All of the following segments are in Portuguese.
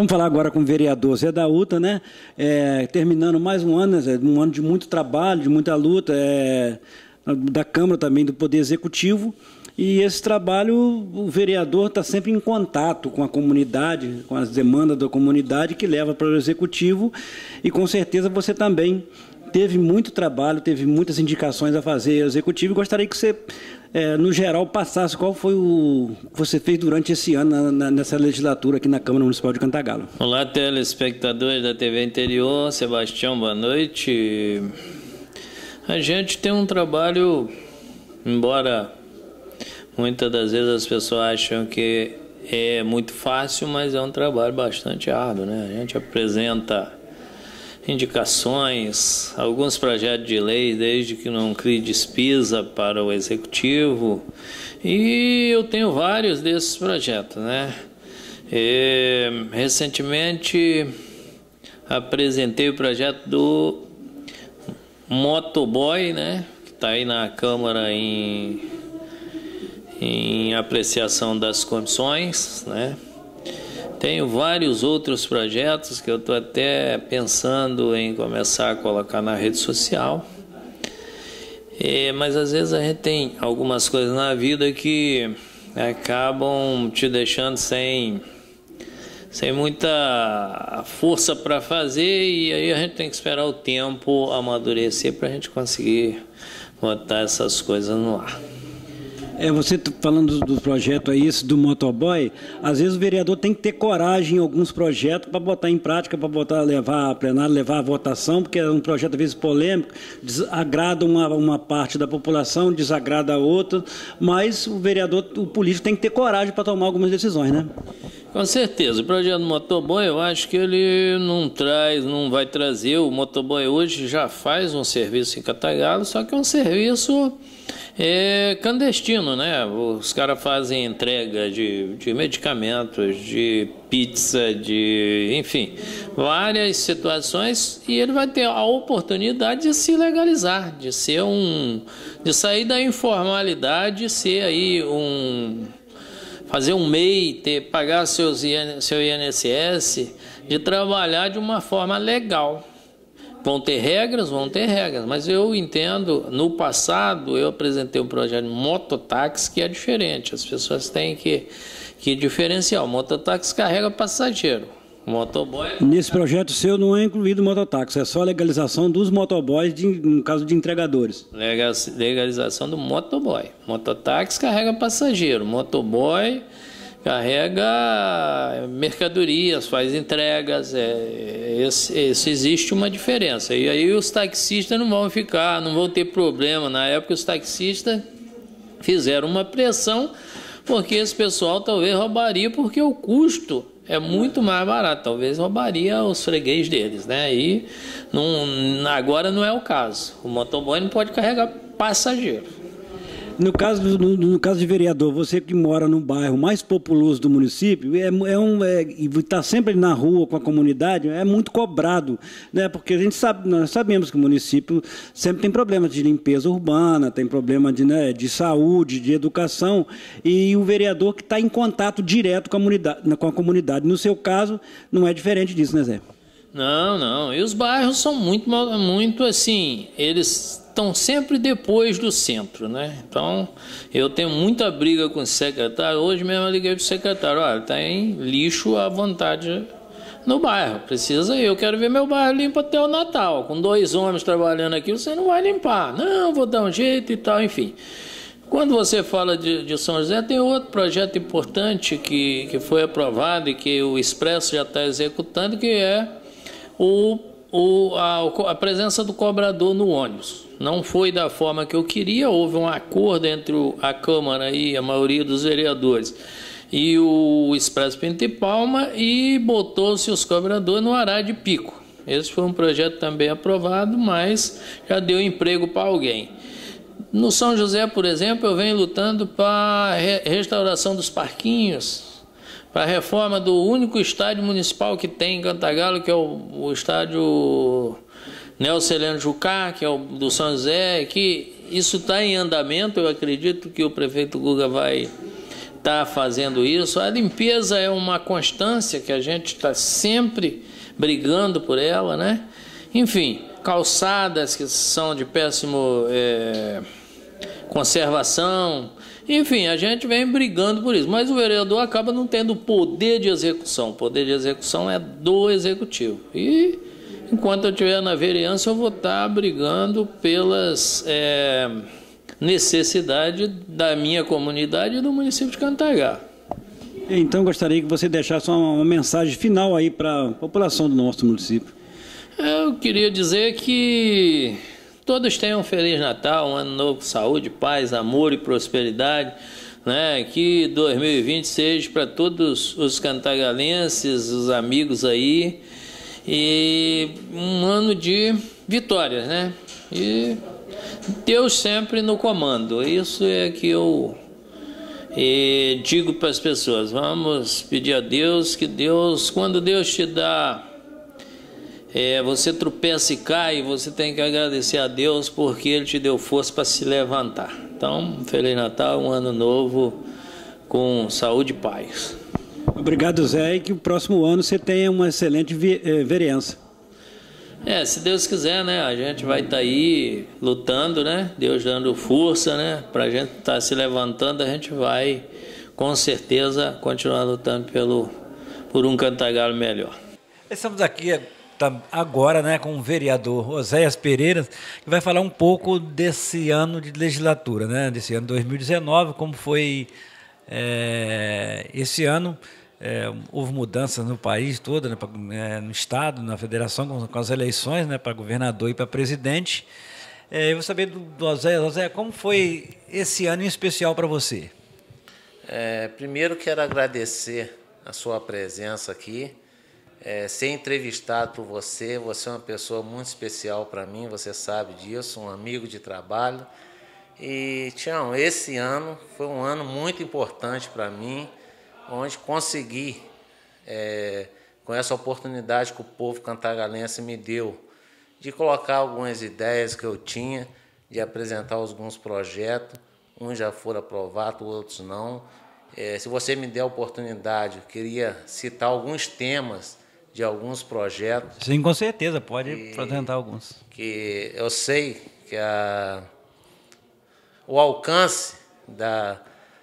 Vamos falar agora com o vereador Zé da Uta, né? É, terminando mais um ano, né, um ano de muito trabalho, de muita luta, é, da Câmara também, do Poder Executivo. E esse trabalho, o vereador está sempre em contato com a comunidade, com as demandas da comunidade que leva para o Executivo. E com certeza você também teve muito trabalho, teve muitas indicações a fazer ao Executivo. Gostaria que você é, no geral, passasse qual foi o que você fez durante esse ano, na, na, nessa legislatura aqui na Câmara Municipal de Cantagalo. Olá, telespectadores da TV Interior, Sebastião, boa noite. A gente tem um trabalho, embora muitas das vezes as pessoas acham que é muito fácil, mas é um trabalho bastante árduo, né? A gente apresenta indicações, alguns projetos de lei, desde que não crie despesa para o executivo. E eu tenho vários desses projetos, né? E, é, recentemente apresentei o projeto do motoboy, né? Que está aí na Câmara em, em apreciação das comissões, né? Tenho vários outros projetos que eu estou até pensando em começar a colocar na rede social. É, mas às vezes a gente tem algumas coisas na vida que acabam te deixando sem, sem muita força para fazer e aí a gente tem que esperar o tempo amadurecer para a gente conseguir botar essas coisas no ar. É, você tá falando do, projetos projeto aí, esse do motoboy, às vezes o vereador tem que ter coragem em alguns projetos para botar em prática, para botar, levar a plenário, levar a votação, porque é um projeto às vezes polêmico, desagrada uma, uma parte da população, desagrada a outra, mas o vereador, o político tem que ter coragem para tomar algumas decisões, né? Com certeza, o projeto do motoboy, eu acho que ele não traz, não vai trazer. O motoboy hoje já faz um serviço em Catagalo, só que é um serviço é clandestino, né? Os caras fazem entrega de, de medicamentos, de pizza, de. enfim, várias situações e ele vai ter a oportunidade de se legalizar, de ser um. de sair da informalidade, ser aí um. fazer um MEI, ter, pagar seus, seu INSS, de trabalhar de uma forma legal. Vão ter regras? Vão ter regras. Mas eu entendo, no passado eu apresentei um projeto de mototáxi que é diferente. As pessoas têm que, que diferenciar. O mototáxi carrega passageiro. O motoboy. Nesse projeto seu não é incluído mototáxi, é só a legalização dos motoboys de, no caso de entregadores. Legalização do motoboy. Mototáxi carrega passageiro. Motoboy carrega mercadorias, faz entregas, é, esse, esse, existe uma diferença. E aí os taxistas não vão ficar, não vão ter problema. Na época os taxistas fizeram uma pressão, porque esse pessoal talvez roubaria, porque o custo é muito mais barato. Talvez roubaria os freguês deles, né? E não, agora não é o caso. O motoboy não pode carregar passageiro. No caso, no, no, caso de vereador, você que mora no bairro mais populoso do município é, é um, é, e está sempre na rua com a comunidade, é muito cobrado, né? porque a gente sabe, nós sabemos que o município sempre tem problemas de limpeza urbana, tem problema de, né, de saúde, de educação, e o vereador que está em contato direto com a, comunidade, com a comunidade. No seu caso, não é diferente disso, né, Zé? Não, não. E os bairros são muito, muito assim, eles estão sempre depois do centro, né? Então, eu tenho muita briga com o secretário. Hoje mesmo eu liguei para o secretário: olha, tem tá lixo à vontade no bairro. Precisa eu quero ver meu bairro limpo até o Natal. Com dois homens trabalhando aqui, você não vai limpar. Não, vou dar um jeito e tal, enfim. Quando você fala de, de São José, tem outro projeto importante que, que foi aprovado e que o Expresso já está executando, que é o o, a, a, presença do cobrador no ônibus. Não foi da forma que eu queria, houve um acordo entre a Câmara e a maioria dos vereadores e o Expresso e Palma e botou-se os cobradores no horário de pico. Esse foi um projeto também aprovado, mas já deu emprego para alguém. No São José, por exemplo, eu venho lutando para a restauração dos parquinhos, para a reforma do único estádio municipal que tem em Cantagalo, que é o, o estádio Nelson Heleno Jucá, que é o do São José, que isso está em andamento, eu acredito que o prefeito Guga vai estar tá fazendo isso. A limpeza é uma constância que a gente está sempre brigando por ela, né? Enfim, calçadas que são de péssimo é, conservação, enfim, a gente vem brigando por isso, mas o vereador acaba não tendo poder de execução. O poder de execução é do executivo. E enquanto eu estiver na vereança, eu vou estar tá brigando pelas é, necessidades da minha comunidade e do município de Cantagá. Então, gostaria que você deixasse uma, uma mensagem final aí para a população do nosso município. Eu queria dizer que todos tenham um Feliz Natal, um ano novo, saúde, paz, amor e prosperidade. Né? Que 2020 seja para todos os cantagalenses, os amigos aí. E um ano de vitórias, né? E Deus sempre no comando. Isso é que eu e é, digo para as pessoas: vamos pedir a Deus que Deus, quando Deus te dá é, você tropeça e cai, você tem que agradecer a Deus porque Ele te deu força para se levantar. Então, Feliz Natal, um ano novo com saúde e paz. Obrigado, Zé, e que o próximo ano você tenha uma excelente eh, vereança. É, se Deus quiser, né? A gente vai estar tá aí lutando, né? Deus dando força, né? Para a gente estar tá se levantando, a gente vai, com certeza, continuar lutando pelo, por um Cantagalo melhor. Estamos aqui Tá agora né, com o vereador Oséias Pereira, que vai falar um pouco desse ano de legislatura, né, desse ano 2019, como foi é, esse ano. É, houve mudanças no país todo, né, pra, é, no Estado, na federação, com, com as eleições né, para governador e para presidente. eu vou saber do, do Oséias, Oséias, como foi esse ano em especial para você? primeiro quero agradecer a sua presença aqui é, ser entrevistado por você. Você é uma pessoa muito especial para mim, você sabe disso, um amigo de trabalho. E, Tião, esse ano foi um ano muito importante para mim, onde consegui, é, com essa oportunidade que o povo cantargalense me deu, de colocar algumas ideias que eu tinha, de apresentar alguns projetos. Uns já foram aprovados, outros não. É, se você me der a oportunidade, eu queria citar alguns temas de alguns projetos. Sim, com certeza, pode apresentar alguns. Que eu sei que a, o alcance da,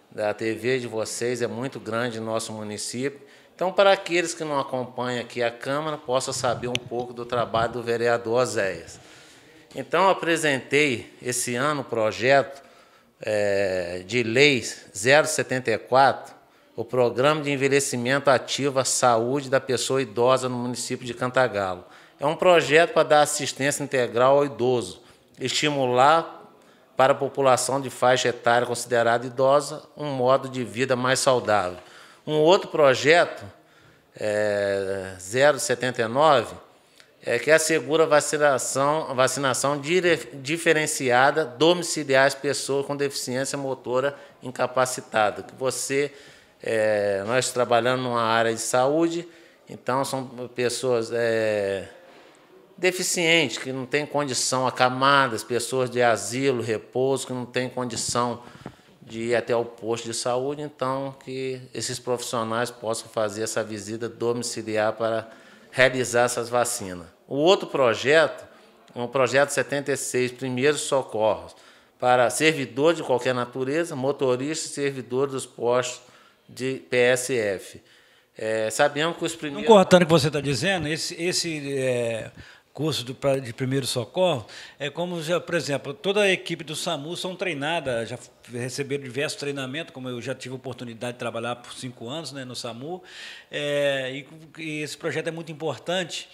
da TV de vocês é muito grande no nosso município. Então, para aqueles que não acompanham aqui a Câmara, possa saber um pouco do trabalho do vereador Zéias. Então, apresentei esse ano o projeto é, de lei 074, o Programa de Envelhecimento Ativo à Saúde da Pessoa Idosa no município de Cantagalo. É um projeto para dar assistência integral ao idoso, estimular para a população de faixa etária considerada idosa um modo de vida mais saudável. Um outro projeto, é, 079, é que assegura vacinação, vacinação diferenciada domiciliar as pessoas com deficiência motora incapacitada. Que você é, nós trabalhamos numa área de saúde, então são pessoas é, deficientes, que não têm condição, acamadas, pessoas de asilo, repouso, que não têm condição de ir até o posto de saúde, então que esses profissionais possam fazer essa visita domiciliar para realizar essas vacinas. O outro projeto o projeto 76, Primeiros Socorros, para servidor de qualquer natureza, motorista e servidor dos postos de PSF. É, sabemos que os primeiros. Não cortando o que você está dizendo, esse, esse é, curso do, de primeiro socorro é como, já, por exemplo, toda a equipe do SAMU são treinadas, já receberam diversos treinamentos, como eu já tive oportunidade de trabalhar por cinco anos né, no SAMU, é, e, e esse projeto é muito importante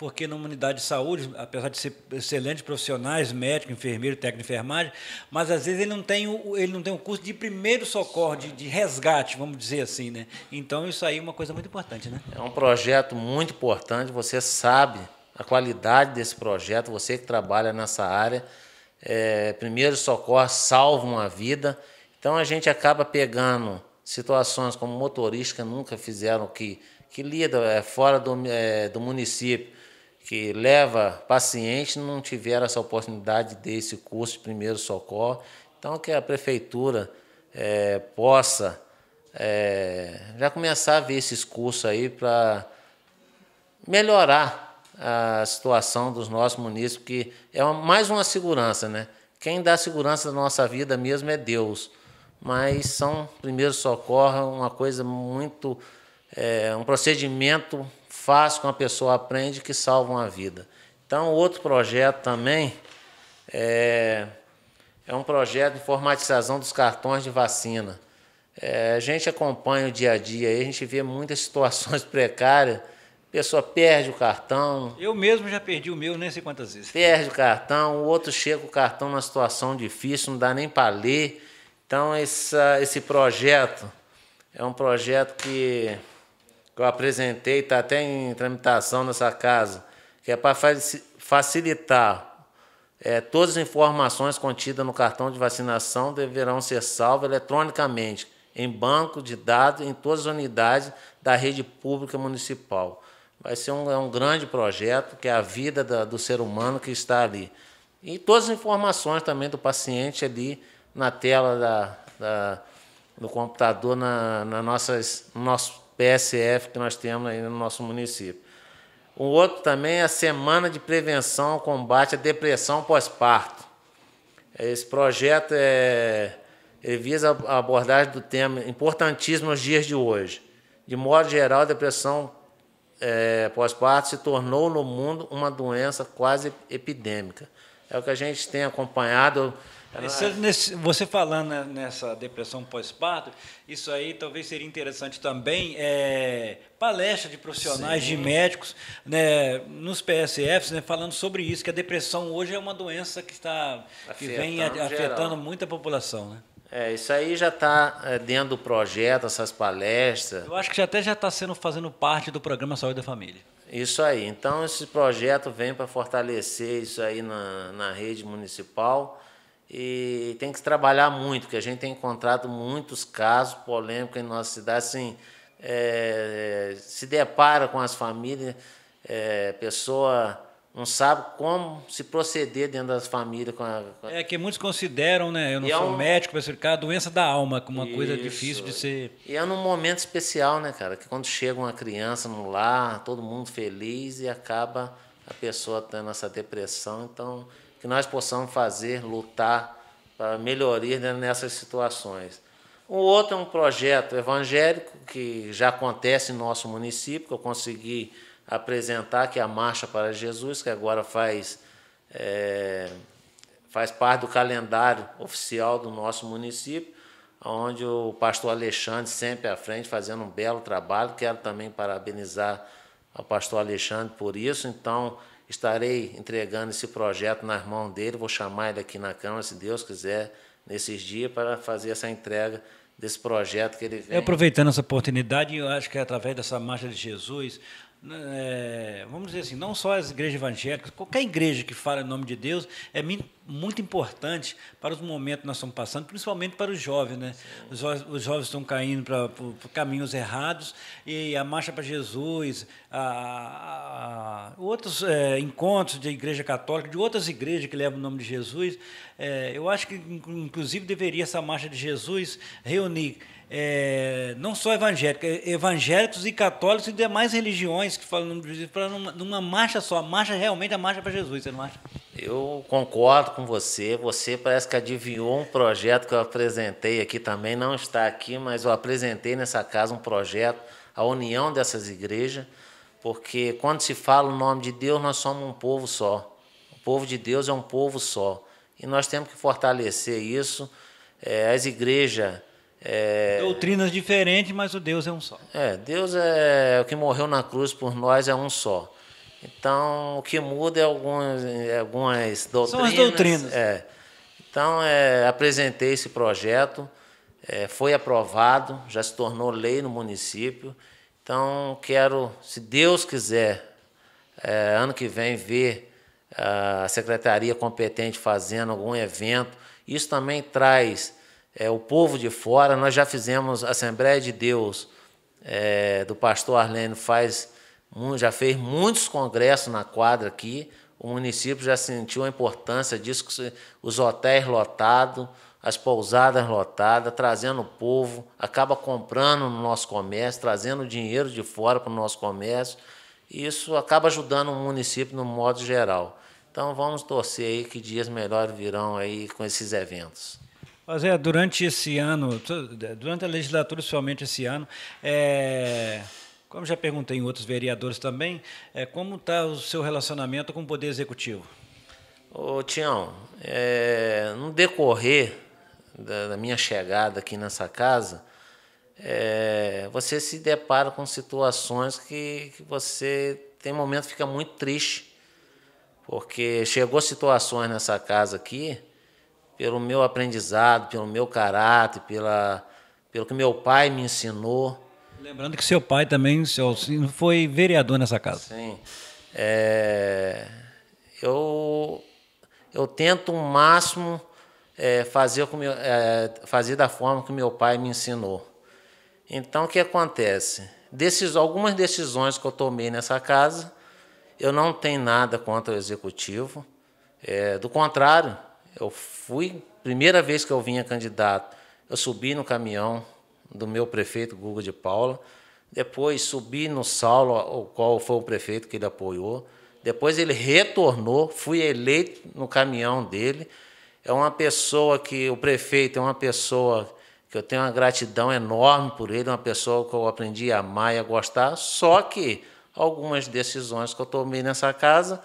porque numa unidade de saúde, apesar de ser excelentes profissionais, médico, enfermeiro, técnico de enfermagem, mas às vezes ele não tem o, ele não tem o curso de primeiro socorro, de, de resgate, vamos dizer assim, né? Então isso aí é uma coisa muito importante, né? É um projeto muito importante, você sabe a qualidade desse projeto, você que trabalha nessa área, é, primeiro socorro salva uma vida, então a gente acaba pegando situações como motorista nunca fizeram que que lida é, fora do, é, do município que leva paciente não tiveram essa oportunidade desse curso de primeiro socorro. Então, que a prefeitura é, possa é, já começar a ver esses cursos aí para melhorar a situação dos nossos munícipes, que é uma, mais uma segurança, né? Quem dá segurança da nossa vida mesmo é Deus. Mas são primeiros socorros, é uma coisa muito. É, um procedimento fácil, com a pessoa aprende, que salvam a vida. Então, outro projeto também é, é um projeto de formatização dos cartões de vacina. É, a gente acompanha o dia a dia, a gente vê muitas situações precárias. A pessoa perde o cartão. Eu mesmo já perdi o meu, nem sei quantas vezes. Perde o cartão, o outro chega com o cartão numa situação difícil, não dá nem para ler. Então, essa, esse projeto é um projeto que que eu apresentei, está até em tramitação nessa casa, que é para facilitar. É, todas as informações contidas no cartão de vacinação deverão ser salvas eletronicamente em banco de dados em todas as unidades da rede pública municipal. Vai ser um, é um grande projeto, que é a vida da, do ser humano que está ali. E todas as informações também do paciente ali na tela da, da do computador, na, na nossas, no nosso PSF que nós temos aí no nosso município. O outro também é a Semana de Prevenção ao Combate à Depressão Pós-Parto. É, esse projeto é, visa a abordagem do tema importantíssimo nos dias de hoje. De modo geral, a depressão é, pós-parto se tornou no mundo uma doença quase epidêmica. É o que a gente tem acompanhado. É- nesse, você falando né, nessa depressão pós-parto, isso aí talvez seria interessante também, é, palestra de profissionais, Sim. de médicos, né, nos PSFs, né, falando sobre isso, que a depressão hoje é uma doença que, está, afetando que vem afetando muita população. Né? É, isso aí já está é, dentro do projeto, essas palestras. Eu acho que até já está sendo fazendo parte do programa Saúde da Família. Isso aí. Então, esse projeto vem para fortalecer isso aí na, na rede municipal e tem que trabalhar muito, porque a gente tem encontrado muitos casos polêmicos em nossa cidade, assim, é, se depara com as famílias, é, pessoa não sabe como se proceder dentro das famílias. Com a, com a... É que muitos consideram, né? Eu não e é sou é um... médico, mas a doença da alma, como uma Isso. coisa difícil de ser. E é num momento especial, né, cara? Que quando chega uma criança no lar, todo mundo feliz e acaba a pessoa tendo essa depressão. Então, que nós possamos fazer, lutar para melhoria né, nessas situações. O outro é um projeto evangélico que já acontece em nosso município, que eu consegui apresentar, que é a Marcha para Jesus, que agora faz, é, faz parte do calendário oficial do nosso município, onde o pastor Alexandre, sempre à frente, fazendo um belo trabalho. Quero também parabenizar o pastor Alexandre por isso. Então, Estarei entregando esse projeto nas mãos dele, vou chamar ele aqui na Câmara, se Deus quiser, nesses dias, para fazer essa entrega desse projeto que ele vem. aproveitando essa oportunidade, eu acho que é através dessa marcha de Jesus, né, é, vamos dizer assim, não só as igrejas evangélicas, qualquer igreja que fala em nome de Deus é muito importante para os momentos que nós estamos passando, principalmente para os jovens. Né? Os, jovens, os jovens estão caindo para, caminhos errados e a Marcha para Jesus, a, a, outros é, encontros de igreja católica, de outras igrejas que levam o nome de Jesus, é, eu acho que, inclusive, deveria essa marcha de Jesus reunir é, não só evangélicos, é, evangélicos e católicos e demais religiões que falam no para numa, numa marcha só, a marcha é realmente a marcha para Jesus, você não acha? Eu concordo com você. Você parece que adivinhou um projeto que eu apresentei aqui também, não está aqui, mas eu apresentei nessa casa um projeto, a união dessas igrejas, porque quando se fala o nome de Deus, nós somos um povo só. O povo de Deus é um povo só e nós temos que fortalecer isso. É, as igrejas. É, Doutrinas diferentes, mas o Deus é um só. É, Deus é o que morreu na cruz por nós é um só. Então, o que muda é, é algumas, algumas doutrinas. São as doutrinas. É. Então, é, apresentei esse projeto, é, foi aprovado, já se tornou lei no município. Então, quero, se Deus quiser, é, ano que vem, ver a secretaria competente fazendo algum evento. Isso também traz é, o povo de fora. Nós já fizemos Assembleia de Deus é, do pastor Arlene faz já fez muitos congressos na quadra aqui. O município já sentiu a importância disso, os hotéis lotados, as pousadas lotadas, trazendo o povo, acaba comprando no nosso comércio, trazendo dinheiro de fora para o nosso comércio isso acaba ajudando o município no modo geral. Então vamos torcer aí que dias melhores virão aí com esses eventos. Mas é, durante esse ano, é, durante a legislatura, somente esse ano, é, como já perguntei em outros vereadores também, é, como está o seu relacionamento com o Poder Executivo? Ô, Tião, é, no decorrer da, da minha chegada aqui nessa casa, é, você se depara com situações que, que você tem momento fica muito triste, porque chegou situações nessa casa aqui, pelo meu aprendizado, pelo meu caráter, pela, pelo que meu pai me ensinou. Lembrando que seu pai também seu, foi vereador nessa casa. Sim. É, eu, eu tento o máximo é, fazer, com meu, é, fazer da forma que meu pai me ensinou. Então, o que acontece? Decis, algumas decisões que eu tomei nessa casa, eu não tenho nada contra o executivo. É, do contrário, eu fui, primeira vez que eu vinha candidato, eu subi no caminhão do meu prefeito, Guga de Paula, depois subi no Saulo, o qual foi o prefeito que ele apoiou, depois ele retornou, fui eleito no caminhão dele. É uma pessoa que, o prefeito é uma pessoa que eu tenho uma gratidão enorme por ele, uma pessoa que eu aprendi a amar e a gostar, só que algumas decisões que eu tomei nessa casa,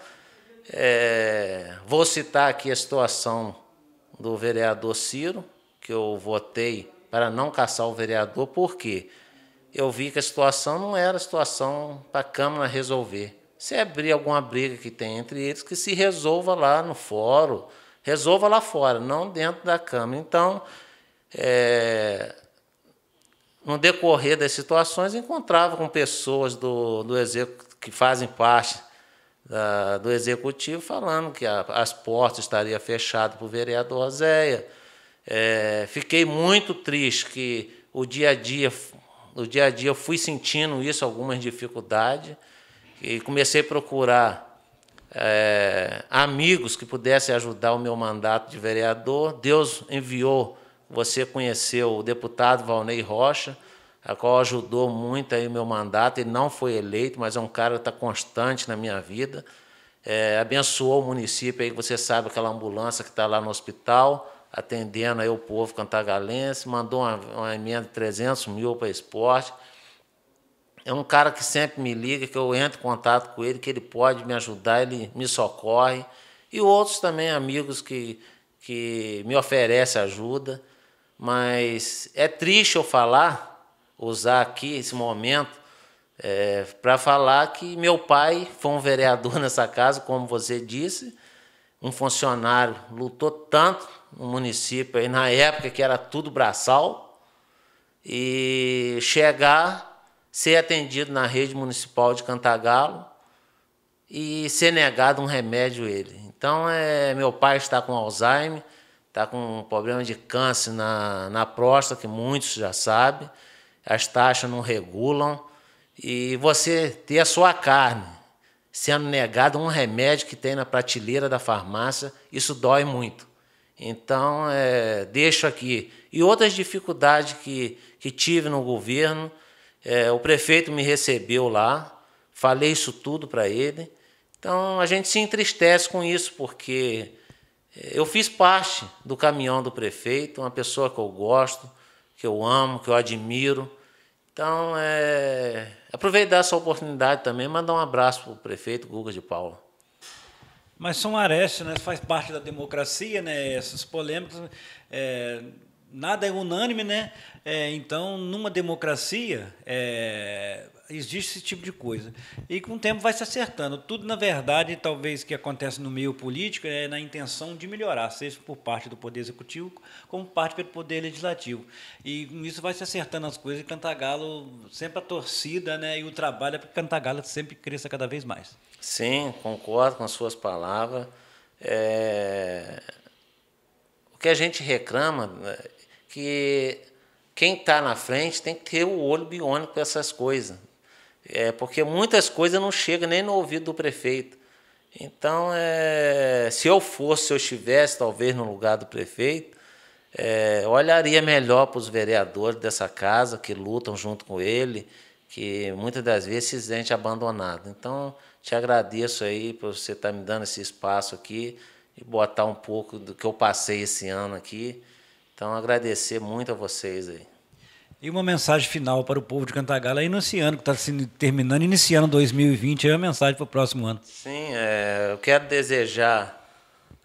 é, vou citar aqui a situação do vereador Ciro, que eu votei para não caçar o vereador, porque eu vi que a situação não era situação para a Câmara resolver. Se abrir alguma briga que tem entre eles, que se resolva lá no fórum, resolva lá fora, não dentro da Câmara. Então, é, no decorrer das situações, encontrava com pessoas do, do que fazem parte da, do executivo falando que a, as portas estariam fechadas para o vereador Azeia. É, fiquei muito triste que o dia a dia, o dia a dia eu fui sentindo isso, algumas dificuldades, e comecei a procurar é, amigos que pudessem ajudar o meu mandato de vereador. Deus enviou você conheceu o deputado Valnei Rocha, a qual ajudou muito aí meu mandato. Ele não foi eleito, mas é um cara que está constante na minha vida. É, abençoou o município aí, você sabe aquela ambulância que está lá no hospital, atendendo aí o povo cantagalense, mandou uma, uma emenda de 300 mil para esporte. É um cara que sempre me liga, que eu entro em contato com ele, que ele pode me ajudar, ele me socorre. E outros também amigos que, que me oferecem ajuda. Mas é triste eu falar, usar aqui esse momento, é, para falar que meu pai foi um vereador nessa casa, como você disse, um funcionário, lutou tanto no município, aí na época que era tudo braçal, e chegar, ser atendido na rede municipal de Cantagalo e ser negado um remédio ele. Então, é, meu pai está com Alzheimer, está com um problema de câncer na, na próstata, que muitos já sabem, as taxas não regulam, e você ter a sua carne sendo negado um remédio que tem na prateleira da farmácia, isso dói muito. Então, é, deixo aqui. E outras dificuldades que, que tive no governo, é, o prefeito me recebeu lá, falei isso tudo para ele. Então, a gente se entristece com isso, porque eu fiz parte do caminhão do prefeito, uma pessoa que eu gosto, que eu amo, que eu admiro. Então, é, aproveitar essa oportunidade também, mandar um abraço para o prefeito Guga de Paula. Mas são arestas, né? faz parte da democracia, né? essas polêmicas. É, nada é unânime, né? É, então, numa democracia, é, existe esse tipo de coisa. E com o tempo vai se acertando. Tudo, na verdade, talvez que acontece no meio político é na intenção de melhorar, seja por parte do Poder Executivo, como parte pelo Poder Legislativo. E com isso vai se acertando as coisas e Cantagalo, sempre a torcida né, e o trabalho é para que Cantagalo sempre cresça cada vez mais. Sim, concordo com as suas palavras. É... O que a gente reclama né, que quem está na frente tem que ter o olho biônico para essas coisas. É, porque muitas coisas não chegam nem no ouvido do prefeito. Então, é, se eu fosse, se eu estivesse talvez no lugar do prefeito, é, olharia melhor para os vereadores dessa casa que lutam junto com ele, que muitas das vezes se sente abandonado. Então, te agradeço aí por você estar tá me dando esse espaço aqui e botar um pouco do que eu passei esse ano aqui então, agradecer muito a vocês aí. E uma mensagem final para o povo de Cantagalo aí é nesse ano, que está terminando, iniciando 2020, é uma mensagem para o próximo ano. Sim, é, eu quero desejar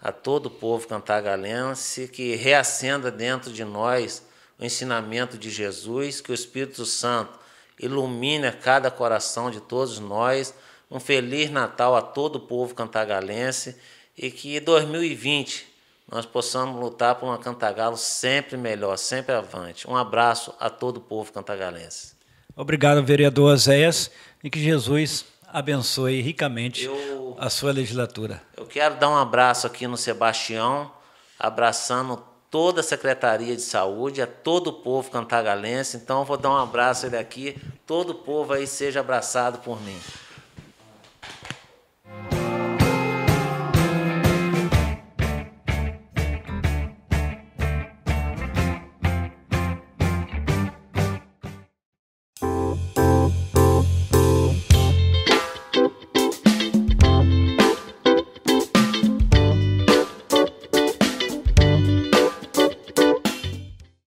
a todo o povo cantagalense que reacenda dentro de nós o ensinamento de Jesus, que o Espírito Santo ilumine cada coração de todos nós. Um feliz Natal a todo o povo cantagalense e que 2020 nós possamos lutar por uma Cantagalo sempre melhor, sempre avante. Um abraço a todo o povo cantagalense. Obrigado, vereador Azeias, e que Jesus abençoe ricamente eu, a sua legislatura. Eu quero dar um abraço aqui no Sebastião, abraçando toda a Secretaria de Saúde, a todo o povo cantagalense. Então, vou dar um abraço ele aqui. Todo o povo aí seja abraçado por mim.